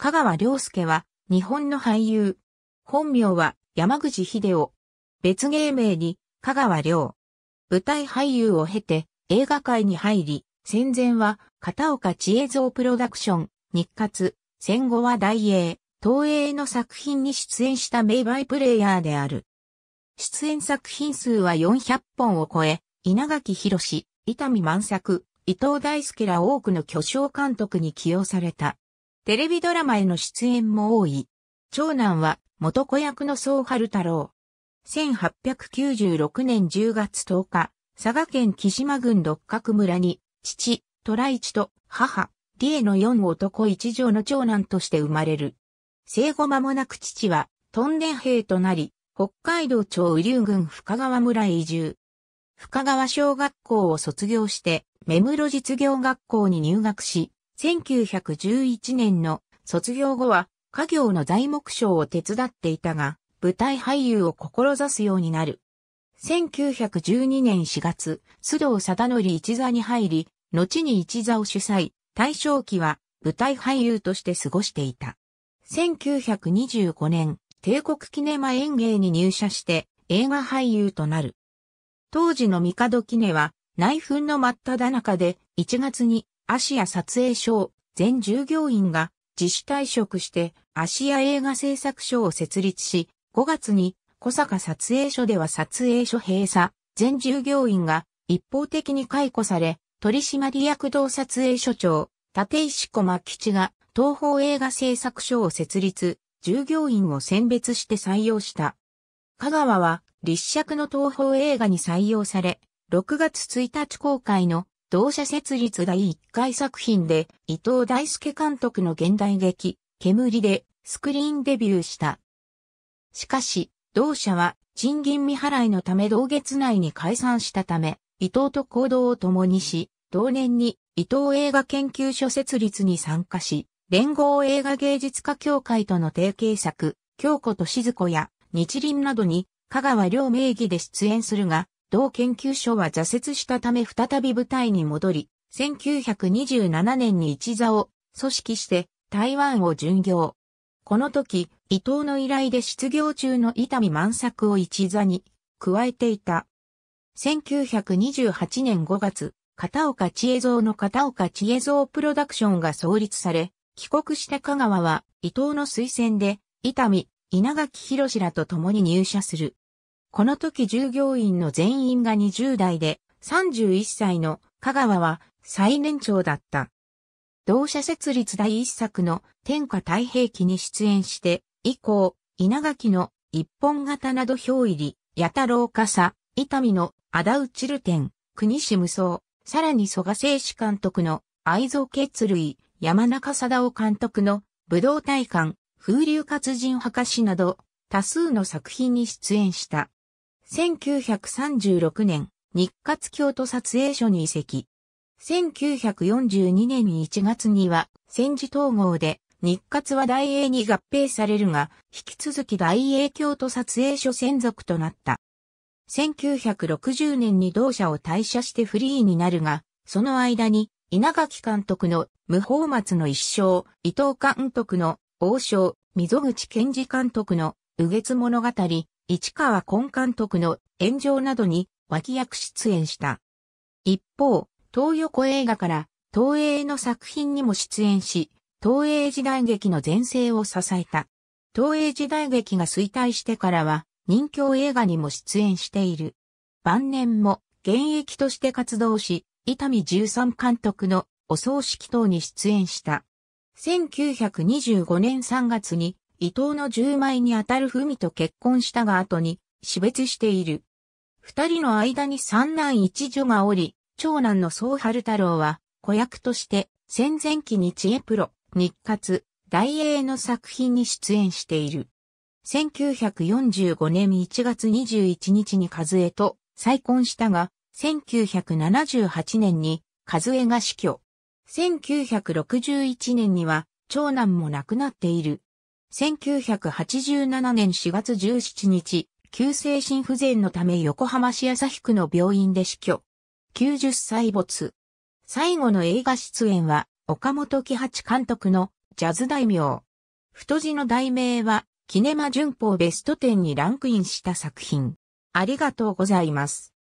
香川良介は、日本の俳優。本名は、山口秀夫。別芸名に、香川良。舞台俳優を経て、映画界に入り、戦前は、片岡千恵蔵プロダクション、日活、戦後は大英、東映の作品に出演した名バイプレイヤーである。出演作品数は400本を超え、稲垣博士、伊丹万作、伊藤大輔ら多くの巨匠監督に起用された。テレビドラマへの出演も多い。長男は元子役の総春太郎。1896年10月10日、佐賀県木島郡六角村に、父、虎一と母、理恵の四男一女の長男として生まれる。生後間もなく父は、トンネ兵となり、北海道町雨竜郡深川村へ移住。深川小学校を卒業して、目室実業学校に入学し、1911年の卒業後は家業の材木賞を手伝っていたが、舞台俳優を志すようになる。1912年4月、須藤貞則一座に入り、後に一座を主催、大正期は舞台俳優として過ごしていた。1925年、帝国記念マ演芸に入社して映画俳優となる。当時の帝記念は内紛の真っ只中で1月にシア撮影所全従業員が自主退職してアシア映画制作所を設立し、5月に小坂撮影所では撮影所閉鎖、全従業員が一方的に解雇され、取締役同撮影所長、立石駒吉が東方映画制作所を設立、従業員を選別して採用した。香川は立尺の東方映画に採用され、6月1日公開の同社設立第1回作品で伊藤大輔監督の現代劇、煙でスクリーンデビューした。しかし、同社は賃金未払いのため同月内に解散したため、伊藤と行動を共にし、同年に伊藤映画研究所設立に参加し、連合映画芸術家協会との提携作、京子と静子や日輪などに香川良名義で出演するが、同研究所は挫折したため再び舞台に戻り、1927年に一座を組織して台湾を巡業。この時、伊藤の依頼で失業中の伊丹万作を一座に加えていた。1928年5月、片岡千恵蔵の片岡千恵蔵プロダクションが創立され、帰国した香川は伊藤の推薦で、伊丹、稲垣博らと共に入社する。この時従業員の全員が20代で、31歳の香川は最年長だった。同社設立第一作の天下太平記に出演して、以降、稲垣の一本型など表入り、八太郎笠、伊丹のアダウチル天、国志無双、さらに蘇我静史監督の愛蔵血類、山中貞夫監督の武道大観、風流活人博士など、多数の作品に出演した。1936年、日活京都撮影所に移籍。1942年1月には、戦時統合で、日活は大英に合併されるが、引き続き大英京都撮影所専属となった。1960年に同社を退社してフリーになるが、その間に、稲垣監督の無法松の一生、伊藤監督の王将、溝口健二監督の右月物語、市川根監督の炎上などに脇役出演した。一方、東横映画から東映の作品にも出演し、東映時代劇の前世を支えた。東映時代劇が衰退してからは、任侠映画にも出演している。晩年も現役として活動し、伊丹十三監督のお葬式等に出演した。1925年3月に伊藤の十枚にあたる文と結婚したが後に死別している。二人の間に三男一女がおり、長男の総春太郎は子役として戦前期に知恵プロ、日活、大英の作品に出演している。1945年1月21日に和江と再婚したが、1978年に和江が死去。1961年には長男も亡くなっている。1987年4月17日、急性心不全のため横浜市日区の病院で死去。90歳没。最後の映画出演は、岡本喜八監督のジャズ大名。太字の題名は、キネマ旬報ベスト10にランクインした作品。ありがとうございます。